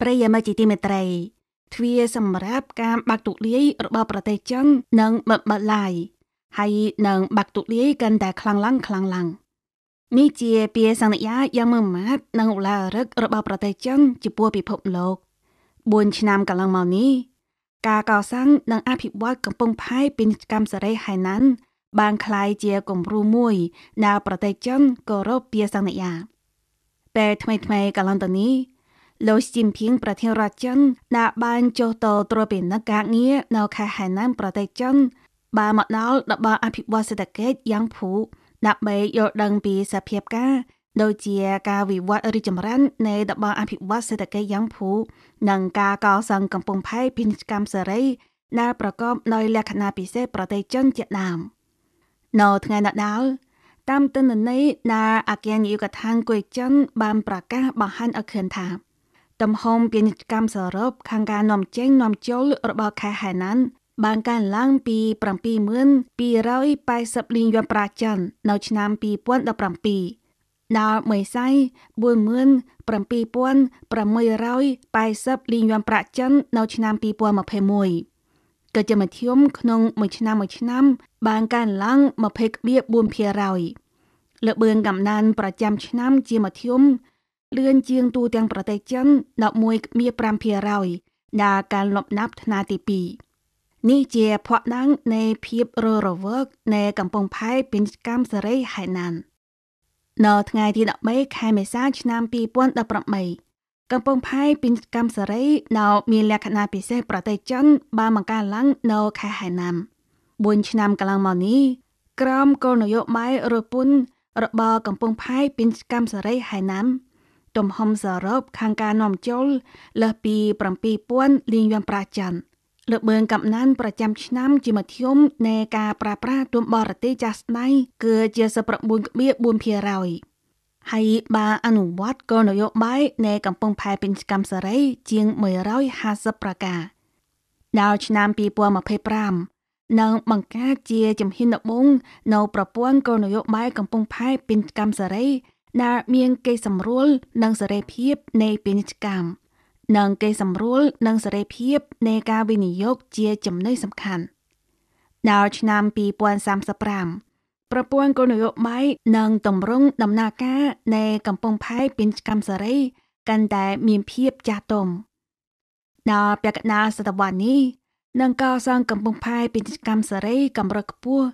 ប្រិយមិត្តជាទីមេត្រីទ្វារសម្រាប់ការបាក់ទូលាយរបស់ប្រទេសចិននឹងបិទបាត់ឡើយហើយនឹងបាក់ទូលាយកាន់តែខ្លាំងឡើងខ្លាំងឡើងនេះជាពាក្យសន្យាយ៉ាងម៉ឺម៉ាត់និងឧឡារិករបស់ប្រទេសចិនចំពោះពិភពលោក4ឆ្នាំកន្លងមកនេះការកសាងនិងអភិវឌ្ឍកំពង់ផែពាណិជ្ជកម្មសេរីហៃណាន់បានคล้ายជាគំរូមួយដែលប្រទេសចិនគោរពពាក្យសន្យាពេលថ្មីៗកន្លងទៅនេះលោកស៊ីមភៀងប្រធានរដ្ឋចិនដែលបានចុះទៅត្រួតពិនិត្យការងារនៅខេត្តហៃណានប្រទេសចិនបានមកដល់តំបន់អភិវឌ្ឍសេដ្ឋកិច្ចយ៉ាងភូដើម្បីយល់ដឹងពីសភាពការណ៍ដូចជាការវិវត្តរីចម្រើននៃតំបន់អភិវឌ្ឍសេដ្ឋកិច្ចយ៉ាងភូនិងការកសាងកំពង់ផែពាណិជ្ជកម្មសេរីដែលប្រកបដោយលក្ខណៈពិសេសប្រទេសចិនជាដើមនៅថ្ងៃណដាលតាមទិន្នន័យដែលអគ្គនាយកដ្ឋានគួយចិនបានប្រកាសបង្ហាញឲ្យឃើញថាទំហំពាណិជ្ជកម្មសរុបខាងការនាំចេញនាំចូលរបស់ខេត្តហៃណានបានកើនឡើងពី7,280លានយួនប្រាចិន នៅឆ្នាំ2017ដល់មេស័យ47,680លានយួនប្រាក់ចិន នៅឆ្នាំ2021ក៏ជាមធ្យមក្នុងមួយឆ្នាំមួយឆ្នាំ បានកើនឡើង20.4%លើបឿនកំណើនប្រចាំឆ្នាំជាមធ្យមលឿនជាងទូទាំងប្រទេសចិន11.5%ដែលការលំដាប់ថ្នាក់ទី2នេះជាភ័ក្តុដាងនៃភាពររវើកនៃកំពង់ផែពាណិជ្ជកម្មសេរីហៃណាននៅថ្ងៃទី13ខែមេសាឆ្នាំ2018កំពង់ផែពាណិជ្ជកម្មសេរីដែលមានលក្ខណៈពិសេសប្រទេសចិនបានបង្កើតឡើងនៅខេត្តហៃណាន4ឆ្នាំកន្លងមកនេះក្រមគោលនយោបាយរពុនរបស់កំពង់ផែពាណិជ្ជកម្មសេរីហៃណានទំហំសរុបខាងការនាំចូល លើសពី7000លានយួនប្រាចិនលើបើងកំណានប្រចាំឆ្នាំជាមធ្យមនៃការប្រាប្រាទុំបរទេសចាស់ស្ដីគឺជា19.4%ហើយបានអនុវត្តគោលនយោបាយនៃកំពង់ផែពេញកម្មសេរីជាង150ប្រការដល់ឆ្នាំ2025និងបង្កើតជាជំហានដំបូងនៅប្រព័ន្ធគោលនយោបាយកំពង់ផែពេញកម្មសេរីដែលមានគេសម្រួលនិងសេរីភាពនៃពាណិជ្ជកម្មនិងគេសម្រួលនិងសេរីភាពនៃការវិនិយោគជាចំណុចសំខាន់ដល់ឆ្នាំ2035ប្រព័ន្ធគោលនយោបាយនិងតម្រង់ដំណើរការនៃកំពង់ផែពាណិជ្ជកម្មសេរីកាន់តែមានភាពចាស់ទុំដល់ពាក់កណ្ដាលសតវត្សរ៍នេះនឹងកសាងកំពង់ផែពាណិជ្ជកម្មសេរីកម្រិតខ្ពស់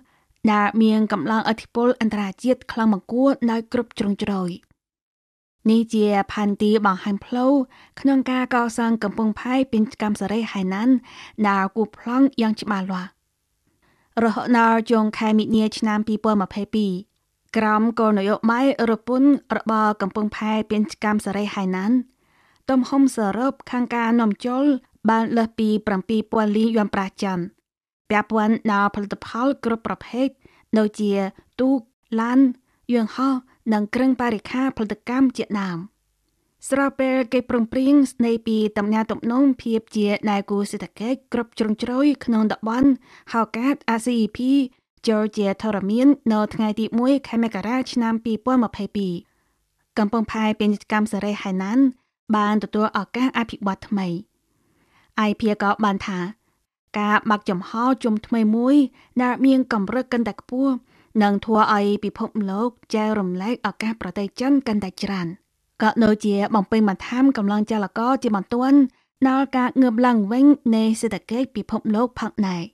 ដែលមានកម្លាំងអធិពលអន្តរជាតិខ្លាំងមកគួរនៅគ្រប់ជ្រុងជ្រោយនេះជាផែនទីបង្ហាញផ្លូវក្នុងការកសាងកំពង់ផែពាណិជ្ជកម្មសេរីហៃណានដែលគូប្លង់យ៉ាងច្បាស់លាស់រហូតដល់ចុងខែមិនិនាឆ្នាំ2022ក្រមគោលនយោបាយរពន្ធរបស់កំពង់ផែពាណិជ្ជកម្មសេរីហៃណាន ទំហំសរុបខាងការនាំចូលបានលើសពី7000លានយួនប្រាក់ចិន។ពាក់ព័ន្ធដល់ផលិតផលគ្រប់ប្រភេទដូចជាទូកឡានយន្តហោះនិងគ្រឿងបរិខាផលិតកម្មជាដើមស្របពេលគេប្រឹងប្រែងស្នេហ៍ពីតំណាតំណងភាពជាដៃគូសេដ្ឋកិច្ចគ្រប់ជ្រុងជ្រោយក្នុងតំបន់ហៅកាត់ ACEP ចូលជាធរមាននៅថ្ងៃទី1ខែមករាឆ្នាំ2022កំពង់ផែពាណិជ្ជកម្មសេរីហៃណានបានទទួលឱកាសអភិវឌ្ឍថ្មី IPA ក៏បានថាការបាក់ចំហជុំថ្មីមួយដែលមានកម្រិតកាន់តែខ្ពស់នឹងធ្វើឲ្យពិភពលោកចែករំលែកឱកាសប្រទេសចិនកាន់តែច្រើនក៏ដូចជាបំពេញបន្ថែមកម្លាំងចលករជាបន្ទាន់ដល់ការងើបឡើងវិញនៃសេដ្ឋកិច្ចពិភពលោកផងដែរ។